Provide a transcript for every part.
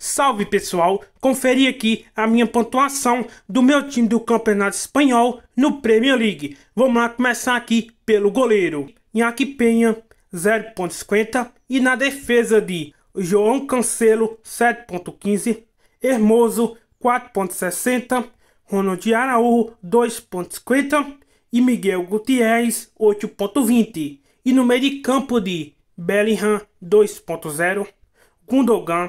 Salve pessoal, confere aqui a minha pontuação do meu time do Campeonato Espanhol no Premier League. Vamos lá começar aqui pelo goleiro. Iñaki Penha, 0.50 e na defesa de João Cancelo, 7.15, Hermoso, 4.60, Ronald Araújo, 2.50 e Miguel Gutierrez, 8.20. E no meio de campo de Bellingham, 2.0, Gundogan,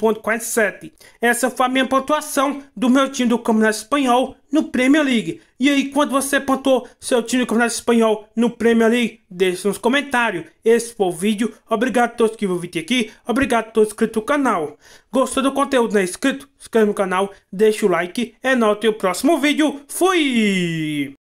4.47. Essa foi a minha pontuação do meu time do Campeonato Espanhol no Premier League. E aí, quando você pontuou seu time do Campeonato Espanhol no Premier League, deixe nos comentários. Esse foi o vídeo. Obrigado a todos que viram aqui. Obrigado a todos inscritos no canal. Gostou do conteúdo? Não é inscrito? Inscreva no canal, deixa o like. É nóis, o próximo vídeo. Fui!